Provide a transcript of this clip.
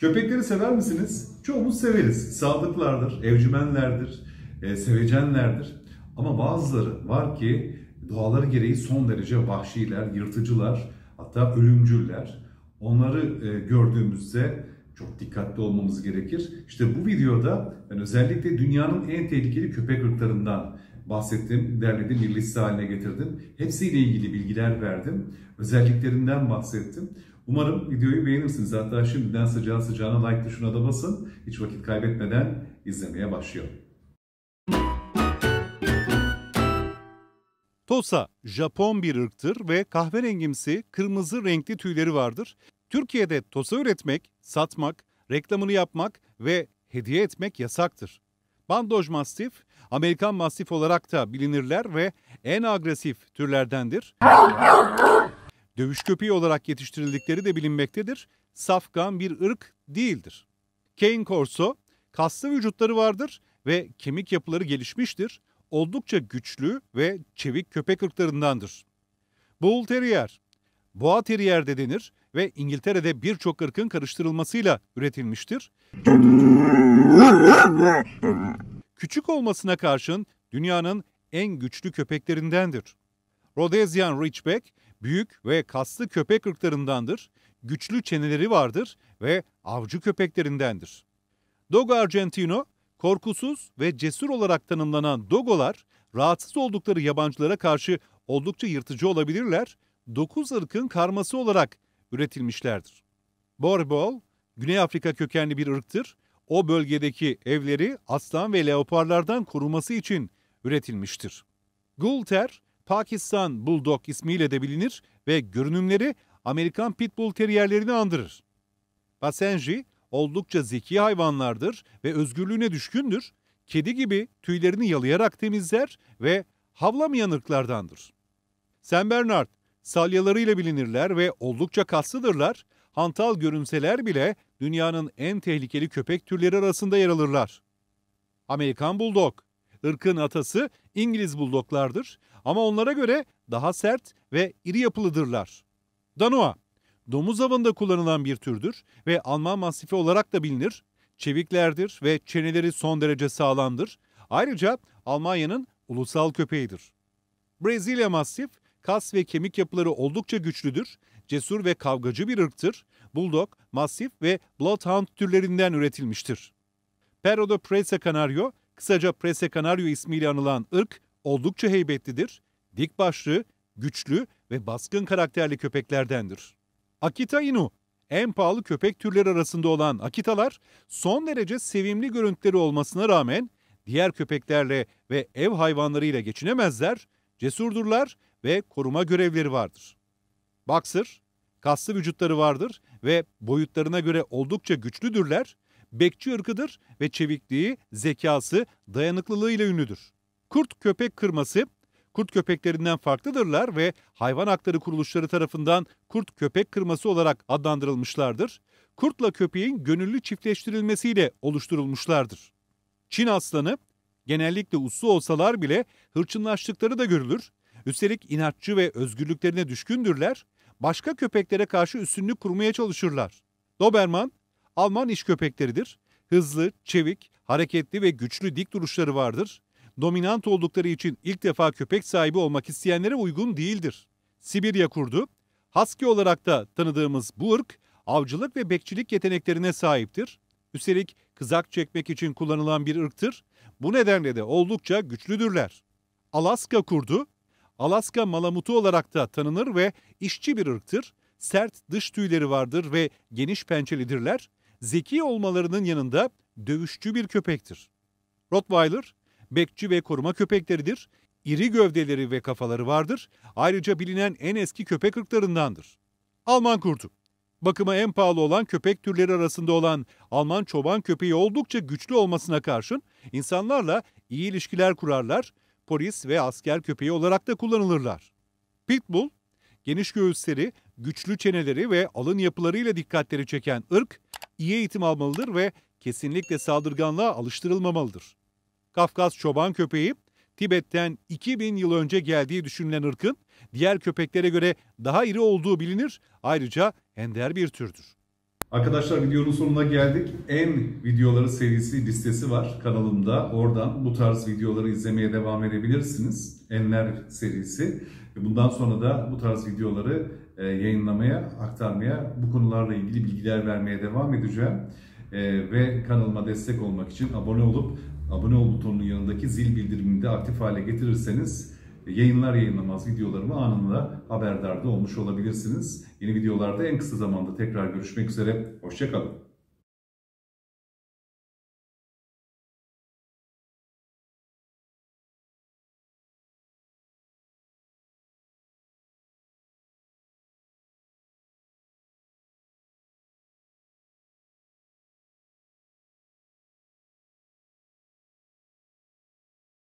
Köpekleri sever misiniz? Çoğumuz severiz. Sadıklardır, evcimenlerdir, e, sevecenlerdir. Ama bazıları var ki doğaları gereği son derece vahşiler, yırtıcılar, hatta ölümcüller. Onları e, gördüğümüzde çok dikkatli olmamız gerekir. İşte bu videoda ben özellikle dünyanın en tehlikeli köpek ırklarından bahsettim, derledim, bir liste haline getirdim. Hepsiyle ilgili bilgiler verdim, özelliklerinden bahsettim. Umarım videoyu beğenirsiniz. Hatta şimdiden sıcağı sıcağına like tuşuna da basın. Hiç vakit kaybetmeden izlemeye başlayalım. Tosa, Japon bir ırktır ve kahverengimsi kırmızı renkli tüyleri vardır. Türkiye'de tosa üretmek, satmak, reklamını yapmak ve hediye etmek yasaktır. Bandoj mastif, Amerikan mastif olarak da bilinirler ve en agresif türlerdendir dövüş köpeği olarak yetiştirildikleri de bilinmektedir. Safgan bir ırk değildir. Cane Corso, kaslı vücutları vardır ve kemik yapıları gelişmiştir. Oldukça güçlü ve çevik köpek ırklarındandır. Bull Terrier, Boğa Terrier de denir ve İngiltere'de birçok ırkın karıştırılmasıyla üretilmiştir. Küçük olmasına karşın dünyanın en güçlü köpeklerindendir. Rhodesian Ridgeback büyük ve kaslı köpek ırklarındandır, güçlü çeneleri vardır ve avcı köpeklerindendir. Dogo Argentino, korkusuz ve cesur olarak tanımlanan dogolar, rahatsız oldukları yabancılara karşı oldukça yırtıcı olabilirler, 9 ırkın karması olarak üretilmişlerdir. Borbol, Güney Afrika kökenli bir ırktır. O bölgedeki evleri aslan ve leoparlardan koruması için üretilmiştir. Gulter, Pakistan Bulldog ismiyle de bilinir ve görünümleri Amerikan Pitbull teriyerlerini andırır. Basenji oldukça zeki hayvanlardır ve özgürlüğüne düşkündür. Kedi gibi tüylerini yalayarak temizler ve havlamayan ırklardandır. Saint Bernard salyalarıyla bilinirler ve oldukça kaslıdırlar. Hantal görünseler bile dünyanın en tehlikeli köpek türleri arasında yer alırlar. Amerikan Bulldog ırkın atası İngiliz buldoklardır ama onlara göre daha sert ve iri yapılıdırlar. Danua, domuz avında kullanılan bir türdür ve Alman Masifi olarak da bilinir. Çeviklerdir ve çeneleri son derece sağlamdır. Ayrıca Almanya'nın ulusal köpeğidir. Brezilya Mastif, kas ve kemik yapıları oldukça güçlüdür, cesur ve kavgacı bir ırktır. Bulldog, Mastif ve Bloodhound türlerinden üretilmiştir. Perro de Presa Canario, Kısaca Prese Canario ismiyle anılan ırk oldukça heybetlidir, dik başlı, güçlü ve baskın karakterli köpeklerdendir. Akita Inu, en pahalı köpek türleri arasında olan akitalar son derece sevimli görüntüleri olmasına rağmen diğer köpeklerle ve ev hayvanlarıyla geçinemezler, cesurdurlar ve koruma görevleri vardır. Boxer, kaslı vücutları vardır ve boyutlarına göre oldukça güçlüdürler bekçi ırkıdır ve çevikliği, zekası, dayanıklılığıyla ünlüdür. Kurt köpek kırması kurt köpeklerinden farklıdırlar ve hayvan hakları kuruluşları tarafından kurt köpek kırması olarak adlandırılmışlardır. Kurtla köpeğin gönüllü çiftleştirilmesiyle oluşturulmuşlardır. Çin aslanı genellikle uslu olsalar bile hırçınlaştıkları da görülür. Üstelik inatçı ve özgürlüklerine düşkündürler. Başka köpeklere karşı üstünlük kurmaya çalışırlar. Doberman Alman iş köpekleridir. Hızlı, çevik, hareketli ve güçlü dik duruşları vardır. Dominant oldukları için ilk defa köpek sahibi olmak isteyenlere uygun değildir. Sibirya kurdu, husky olarak da tanıdığımız bu ırk avcılık ve bekçilik yeteneklerine sahiptir. Üstelik kızak çekmek için kullanılan bir ırktır. Bu nedenle de oldukça güçlüdürler. Alaska kurdu, Alaska malamutu olarak da tanınır ve işçi bir ırktır. Sert dış tüyleri vardır ve geniş pençelidirler zeki olmalarının yanında dövüşçü bir köpektir. Rottweiler, bekçi ve koruma köpekleridir. İri gövdeleri ve kafaları vardır. Ayrıca bilinen en eski köpek ırklarındandır. Alman kurdu. Bakıma en pahalı olan köpek türleri arasında olan Alman çoban köpeği oldukça güçlü olmasına karşın insanlarla iyi ilişkiler kurarlar, polis ve asker köpeği olarak da kullanılırlar. Pitbull, geniş göğüsleri, güçlü çeneleri ve alın yapılarıyla dikkatleri çeken ırk, iyi eğitim almalıdır ve kesinlikle saldırganlığa alıştırılmamalıdır. Kafkas çoban köpeği Tibet'ten 2000 yıl önce geldiği düşünülen ırkın diğer köpeklere göre daha iri olduğu bilinir. Ayrıca ender bir türdür. Arkadaşlar videonun sonuna geldik. En videoları serisi listesi var kanalımda. Oradan bu tarz videoları izlemeye devam edebilirsiniz. Enler serisi. Bundan sonra da bu tarz videoları e, yayınlamaya, aktarmaya, bu konularla ilgili bilgiler vermeye devam edeceğim. E, ve kanalıma destek olmak için abone olup abone ol butonunun yanındaki zil bildirimini de aktif hale getirirseniz e, yayınlar yayınlamaz videolarımı anında haberdar da olmuş olabilirsiniz. Yeni videolarda en kısa zamanda tekrar görüşmek üzere. Hoşçakalın.